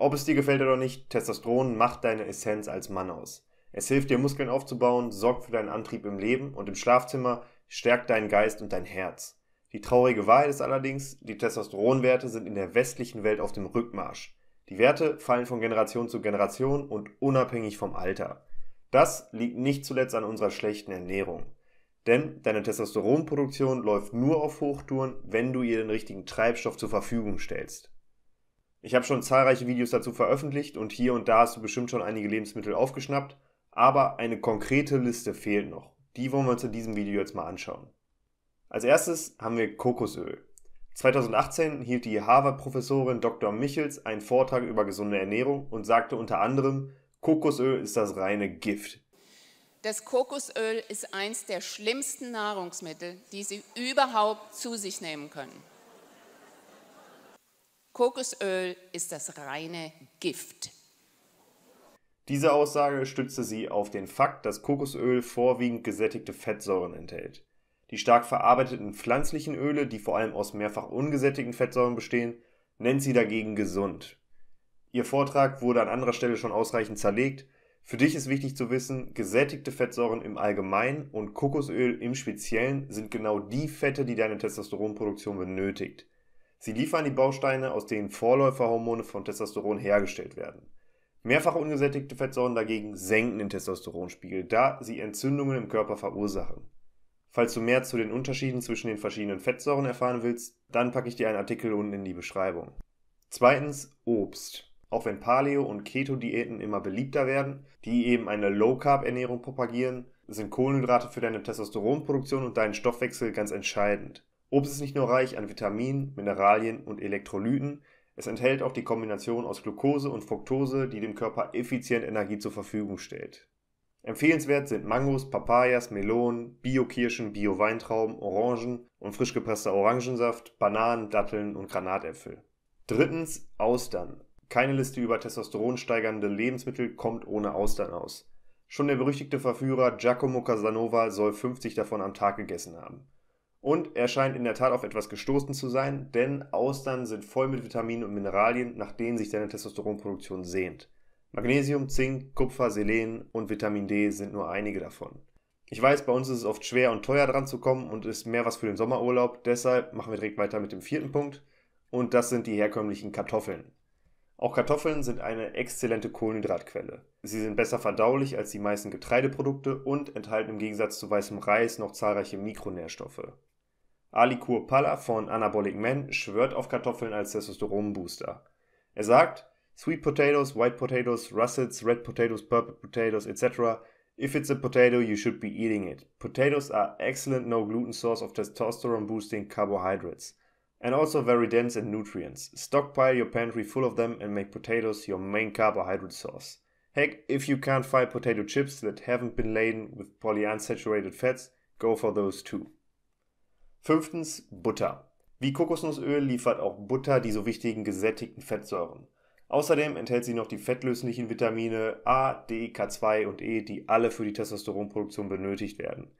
Ob es dir gefällt oder nicht, Testosteron macht deine Essenz als Mann aus. Es hilft dir, Muskeln aufzubauen, sorgt für deinen Antrieb im Leben und im Schlafzimmer, stärkt deinen Geist und dein Herz. Die traurige Wahrheit ist allerdings, die Testosteronwerte sind in der westlichen Welt auf dem Rückmarsch. Die Werte fallen von Generation zu Generation und unabhängig vom Alter. Das liegt nicht zuletzt an unserer schlechten Ernährung. Denn deine Testosteronproduktion läuft nur auf Hochtouren, wenn du ihr den richtigen Treibstoff zur Verfügung stellst. Ich habe schon zahlreiche Videos dazu veröffentlicht und hier und da hast du bestimmt schon einige Lebensmittel aufgeschnappt, aber eine konkrete Liste fehlt noch. Die wollen wir uns in diesem Video jetzt mal anschauen. Als erstes haben wir Kokosöl. 2018 hielt die Harvard-Professorin Dr. Michels einen Vortrag über gesunde Ernährung und sagte unter anderem, Kokosöl ist das reine Gift. Das Kokosöl ist eins der schlimmsten Nahrungsmittel, die Sie überhaupt zu sich nehmen können. Kokosöl ist das reine Gift. Diese Aussage stützte sie auf den Fakt, dass Kokosöl vorwiegend gesättigte Fettsäuren enthält. Die stark verarbeiteten pflanzlichen Öle, die vor allem aus mehrfach ungesättigten Fettsäuren bestehen, nennt sie dagegen gesund. Ihr Vortrag wurde an anderer Stelle schon ausreichend zerlegt. Für dich ist wichtig zu wissen, gesättigte Fettsäuren im Allgemeinen und Kokosöl im Speziellen sind genau die Fette, die deine Testosteronproduktion benötigt. Sie liefern die Bausteine, aus denen Vorläuferhormone von Testosteron hergestellt werden. Mehrfach ungesättigte Fettsäuren dagegen senken den Testosteronspiegel, da sie Entzündungen im Körper verursachen. Falls du mehr zu den Unterschieden zwischen den verschiedenen Fettsäuren erfahren willst, dann packe ich dir einen Artikel unten in die Beschreibung. Zweitens Obst. Auch wenn Paleo- und Keto-Diäten immer beliebter werden, die eben eine Low-Carb-Ernährung propagieren, sind Kohlenhydrate für deine Testosteronproduktion und deinen Stoffwechsel ganz entscheidend. Obst ist nicht nur reich an Vitaminen, Mineralien und Elektrolyten, es enthält auch die Kombination aus Glucose und Fructose, die dem Körper effizient Energie zur Verfügung stellt. Empfehlenswert sind Mangos, Papayas, Melonen, Bio-Kirschen, Bio-Weintrauben, Orangen und frisch gepresster Orangensaft, Bananen, Datteln und Granatäpfel. Drittens Austern. Keine Liste über testosteronsteigernde Lebensmittel kommt ohne Austern aus. Schon der berüchtigte Verführer Giacomo Casanova soll 50 davon am Tag gegessen haben. Und er scheint in der Tat auf etwas gestoßen zu sein, denn Austern sind voll mit Vitaminen und Mineralien, nach denen sich deine Testosteronproduktion sehnt. Magnesium, Zink, Kupfer, Selen und Vitamin D sind nur einige davon. Ich weiß, bei uns ist es oft schwer und teuer dran zu kommen und ist mehr was für den Sommerurlaub, deshalb machen wir direkt weiter mit dem vierten Punkt und das sind die herkömmlichen Kartoffeln. Auch Kartoffeln sind eine exzellente Kohlenhydratquelle. Sie sind besser verdaulich als die meisten Getreideprodukte und enthalten im Gegensatz zu weißem Reis noch zahlreiche Mikronährstoffe. Ali Kurpala von Anabolic Men schwört auf Kartoffeln als Testosteronbooster. Er sagt, Sweet potatoes, white potatoes, russets, red potatoes, purple potatoes, etc. If it's a potato, you should be eating it. Potatoes are excellent no gluten source of testosterone boosting carbohydrates and also very dense in nutrients. Stockpile your pantry full of them and make potatoes your main carbohydrate source. Heck, if you can't find potato chips that haven't been laden with polyunsaturated fats, go for those too. Fünftens Butter. Wie Kokosnussöl liefert auch Butter die so wichtigen gesättigten Fettsäuren. Außerdem enthält sie noch die fettlöslichen Vitamine A, D, K2 und E, die alle für die Testosteronproduktion benötigt werden.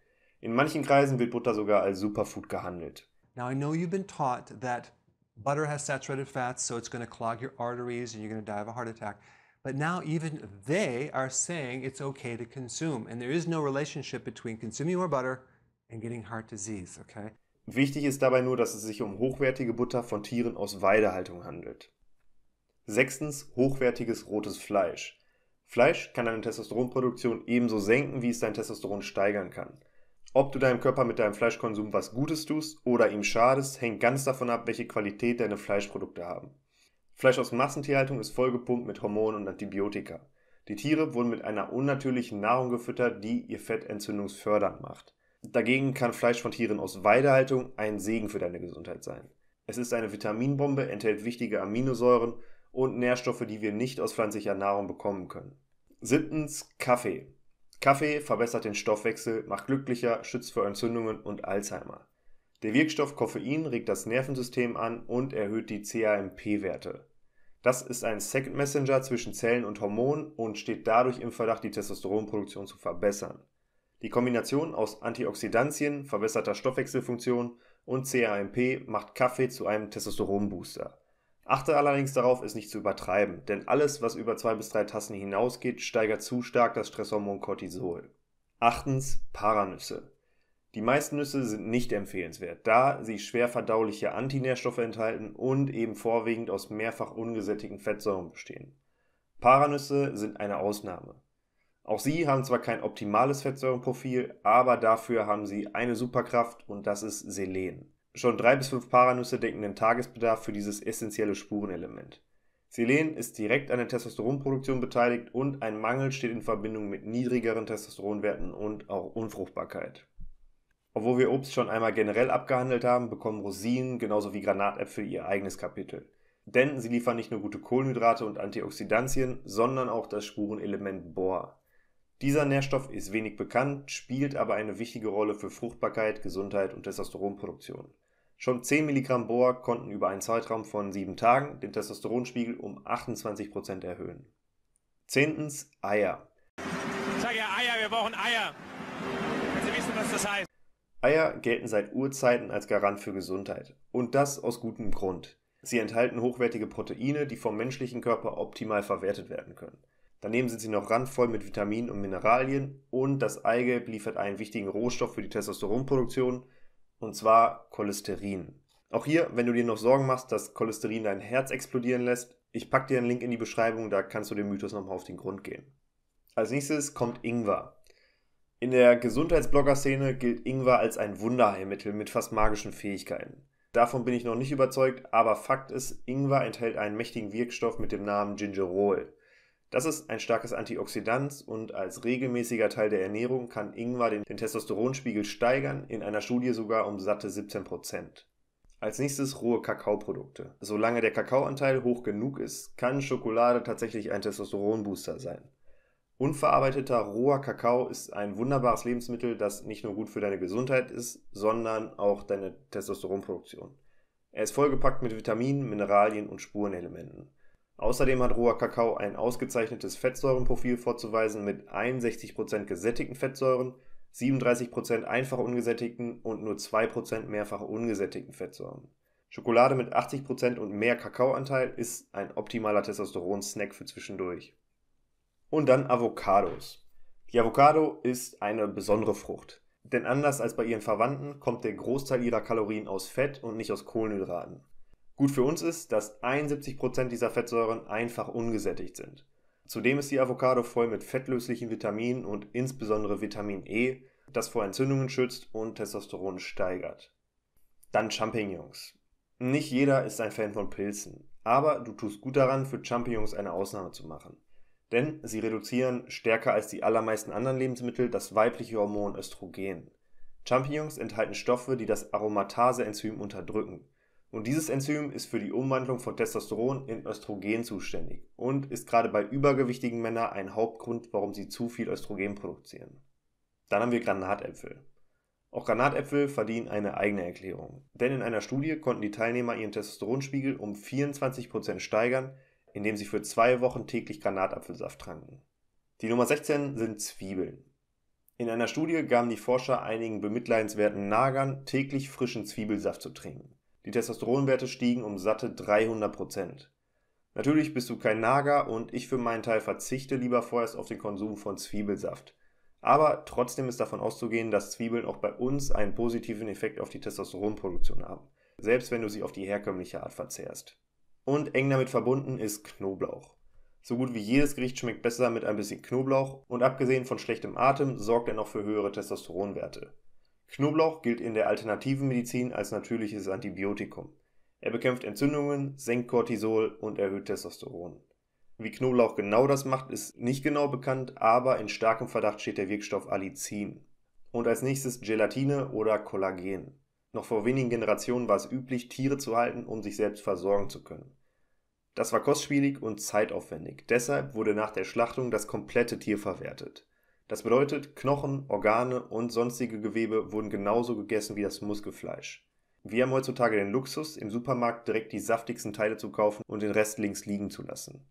In manchen Kreisen wird Butter sogar als Superfood gehandelt. Now I know you've been taught that butter has saturated fats, so it's going to clog your arteries and you're going to die of a heart attack. But now even they are saying it's okay to consume, and there is no relationship between consuming more butter and getting heart disease. Okay. Wichtig ist dabei nur, dass es sich um hochwertige Butter von Tieren aus Weidehaltung handelt. Sechstens hochwertiges rotes Fleisch. Fleisch kann deine Testosteronproduktion ebenso senken, wie es dein Testosteron steigern kann. Ob du deinem Körper mit deinem Fleischkonsum was Gutes tust oder ihm schadest, hängt ganz davon ab, welche Qualität deine Fleischprodukte haben. Fleisch aus Massentierhaltung ist vollgepumpt mit Hormonen und Antibiotika. Die Tiere wurden mit einer unnatürlichen Nahrung gefüttert, die ihr Fett entzündungsfördernd macht. Dagegen kann Fleisch von Tieren aus Weidehaltung ein Segen für deine Gesundheit sein. Es ist eine Vitaminbombe, enthält wichtige Aminosäuren und Nährstoffe, die wir nicht aus pflanzlicher Nahrung bekommen können. Siebtens Kaffee. Kaffee verbessert den Stoffwechsel, macht glücklicher, schützt vor Entzündungen und Alzheimer. Der Wirkstoff Koffein regt das Nervensystem an und erhöht die CAMP-Werte. Das ist ein Second Messenger zwischen Zellen und Hormonen und steht dadurch im Verdacht, die Testosteronproduktion zu verbessern. Die Kombination aus Antioxidantien, verbesserter Stoffwechselfunktion und CAMP macht Kaffee zu einem Testosteronbooster. Achte allerdings darauf, es nicht zu übertreiben, denn alles, was über zwei bis drei Tassen hinausgeht, steigert zu stark das Stresshormon Cortisol. Achtens, Paranüsse. Die meisten Nüsse sind nicht empfehlenswert, da sie schwer verdauliche Antinährstoffe enthalten und eben vorwiegend aus mehrfach ungesättigten Fettsäuren bestehen. Paranüsse sind eine Ausnahme. Auch sie haben zwar kein optimales Fettsäurenprofil, aber dafür haben sie eine Superkraft und das ist Selen. Schon drei bis fünf Paranüsse decken den Tagesbedarf für dieses essentielle Spurenelement. Selen ist direkt an der Testosteronproduktion beteiligt und ein Mangel steht in Verbindung mit niedrigeren Testosteronwerten und auch Unfruchtbarkeit. Obwohl wir Obst schon einmal generell abgehandelt haben, bekommen Rosinen genauso wie Granatäpfel ihr eigenes Kapitel denn sie liefern nicht nur gute Kohlenhydrate und Antioxidantien, sondern auch das Spurenelement Bohr. Dieser Nährstoff ist wenig bekannt, spielt aber eine wichtige Rolle für Fruchtbarkeit, Gesundheit und Testosteronproduktion. Schon 10 Milligramm Bohr konnten über einen Zeitraum von 7 Tagen den Testosteronspiegel um 28% Prozent erhöhen. Zehntens Eier. Ich sage ja Eier, wir brauchen Eier. Sie wissen, was das heißt. Eier gelten seit Urzeiten als Garant für Gesundheit. Und das aus gutem Grund. Sie enthalten hochwertige Proteine, die vom menschlichen Körper optimal verwertet werden können. Daneben sind sie noch randvoll mit Vitaminen und Mineralien und das Eigelb liefert einen wichtigen Rohstoff für die Testosteronproduktion und zwar Cholesterin. Auch hier, wenn du dir noch Sorgen machst, dass Cholesterin dein Herz explodieren lässt, ich packe dir einen Link in die Beschreibung, da kannst du dem Mythos nochmal auf den Grund gehen. Als nächstes kommt Ingwer. In der Gesundheitsblogger-Szene gilt Ingwer als ein Wunderheilmittel mit fast magischen Fähigkeiten. Davon bin ich noch nicht überzeugt, aber Fakt ist, Ingwer enthält einen mächtigen Wirkstoff mit dem Namen Gingerol. Das ist ein starkes Antioxidant und als regelmäßiger Teil der Ernährung kann Ingwer den, den Testosteronspiegel steigern, in einer Studie sogar um satte 17 Prozent. Als nächstes rohe Kakaoprodukte. Solange der Kakaoanteil hoch genug ist, kann Schokolade tatsächlich ein Testosteronbooster sein. Unverarbeiteter roher Kakao ist ein wunderbares Lebensmittel, das nicht nur gut für deine Gesundheit ist, sondern auch deine Testosteronproduktion. Er ist vollgepackt mit Vitaminen, Mineralien und Spurenelementen. Außerdem hat roher Kakao ein ausgezeichnetes Fettsäurenprofil vorzuweisen mit 61% gesättigten Fettsäuren, 37% einfach ungesättigten und nur 2% mehrfach ungesättigten Fettsäuren. Schokolade mit 80% und mehr Kakaoanteil ist ein optimaler Testosteron-Snack für zwischendurch. Und dann Avocados. Die Avocado ist eine besondere Frucht. Denn anders als bei ihren Verwandten kommt der Großteil ihrer Kalorien aus Fett und nicht aus Kohlenhydraten. Gut für uns ist, dass 71% dieser Fettsäuren einfach ungesättigt sind. Zudem ist die Avocado voll mit fettlöslichen Vitaminen und insbesondere Vitamin E, das vor Entzündungen schützt und Testosteron steigert. Dann Champignons. Nicht jeder ist ein Fan von Pilzen, aber du tust gut daran, für Champignons eine Ausnahme zu machen. Denn sie reduzieren stärker als die allermeisten anderen Lebensmittel das weibliche Hormon Östrogen. Champignons enthalten Stoffe, die das Aromatase-Enzym unterdrücken. Und dieses Enzym ist für die Umwandlung von Testosteron in Östrogen zuständig und ist gerade bei übergewichtigen Männern ein Hauptgrund, warum sie zu viel Östrogen produzieren. Dann haben wir Granatäpfel. Auch Granatäpfel verdienen eine eigene Erklärung, denn in einer Studie konnten die Teilnehmer ihren Testosteronspiegel um 24% steigern, indem sie für zwei Wochen täglich Granatapfelsaft tranken. Die Nummer 16 sind Zwiebeln. In einer Studie gaben die Forscher einigen bemitleidenswerten Nagern täglich frischen Zwiebelsaft zu trinken. Die Testosteronwerte stiegen um satte 300 Prozent. Natürlich bist du kein Nager und ich für meinen Teil verzichte lieber vorerst auf den Konsum von Zwiebelsaft. Aber trotzdem ist davon auszugehen, dass Zwiebeln auch bei uns einen positiven Effekt auf die Testosteronproduktion haben, selbst wenn du sie auf die herkömmliche Art verzehrst. Und eng damit verbunden ist Knoblauch. So gut wie jedes Gericht schmeckt besser mit ein bisschen Knoblauch und abgesehen von schlechtem Atem sorgt er noch für höhere Testosteronwerte. Knoblauch gilt in der alternativen Medizin als natürliches Antibiotikum. Er bekämpft Entzündungen, senkt Cortisol und erhöht Testosteron. Wie Knoblauch genau das macht, ist nicht genau bekannt, aber in starkem Verdacht steht der Wirkstoff Allicin. Und als nächstes Gelatine oder Kollagen. Noch vor wenigen Generationen war es üblich, Tiere zu halten, um sich selbst versorgen zu können. Das war kostspielig und zeitaufwendig. Deshalb wurde nach der Schlachtung das komplette Tier verwertet. Das bedeutet, Knochen, Organe und sonstige Gewebe wurden genauso gegessen wie das Muskelfleisch. Wir haben heutzutage den Luxus, im Supermarkt direkt die saftigsten Teile zu kaufen und den Rest links liegen zu lassen.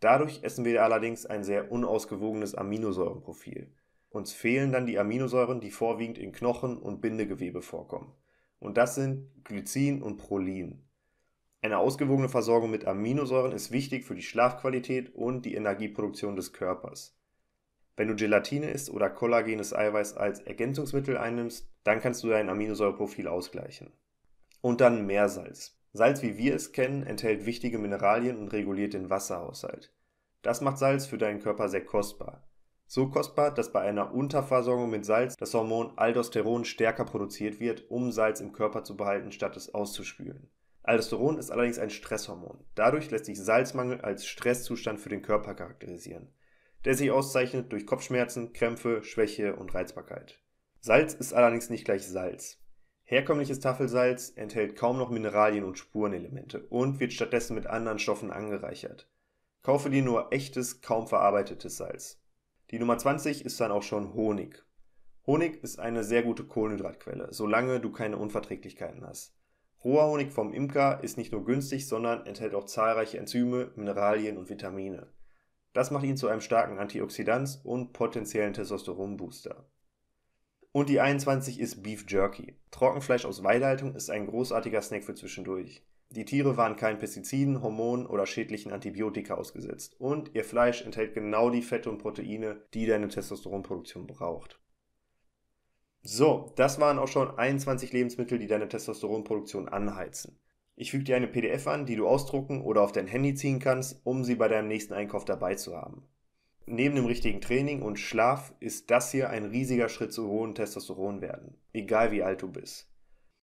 Dadurch essen wir allerdings ein sehr unausgewogenes Aminosäurenprofil. Uns fehlen dann die Aminosäuren, die vorwiegend in Knochen und Bindegewebe vorkommen. Und das sind Glycin und Prolin. Eine ausgewogene Versorgung mit Aminosäuren ist wichtig für die Schlafqualität und die Energieproduktion des Körpers. Wenn du Gelatine isst oder kollagenes Eiweiß als Ergänzungsmittel einnimmst, dann kannst du dein Aminosäureprofil ausgleichen. Und dann Meersalz. Salz, wie wir es kennen, enthält wichtige Mineralien und reguliert den Wasserhaushalt. Das macht Salz für deinen Körper sehr kostbar. So kostbar, dass bei einer Unterversorgung mit Salz das Hormon Aldosteron stärker produziert wird, um Salz im Körper zu behalten, statt es auszuspülen. Aldosteron ist allerdings ein Stresshormon. Dadurch lässt sich Salzmangel als Stresszustand für den Körper charakterisieren der sich auszeichnet durch Kopfschmerzen, Krämpfe, Schwäche und Reizbarkeit. Salz ist allerdings nicht gleich Salz. Herkömmliches Tafelsalz enthält kaum noch Mineralien und Spurenelemente und wird stattdessen mit anderen Stoffen angereichert. Kaufe dir nur echtes, kaum verarbeitetes Salz. Die Nummer 20 ist dann auch schon Honig. Honig ist eine sehr gute Kohlenhydratquelle, solange du keine Unverträglichkeiten hast. Roher Honig vom Imker ist nicht nur günstig, sondern enthält auch zahlreiche Enzyme, Mineralien und Vitamine. Das macht ihn zu einem starken Antioxidanz und potenziellen Testosteronbooster. Und die 21 ist Beef Jerky. Trockenfleisch aus Weidehaltung ist ein großartiger Snack für zwischendurch. Die Tiere waren keinen Pestiziden, Hormonen oder schädlichen Antibiotika ausgesetzt und ihr Fleisch enthält genau die Fette und Proteine, die deine Testosteronproduktion braucht. So, das waren auch schon 21 Lebensmittel, die deine Testosteronproduktion anheizen. Ich füge dir eine PDF an, die du ausdrucken oder auf dein Handy ziehen kannst, um sie bei deinem nächsten Einkauf dabei zu haben. Neben dem richtigen Training und Schlaf ist das hier ein riesiger Schritt zu hohen Testosteronwerten, egal wie alt du bist.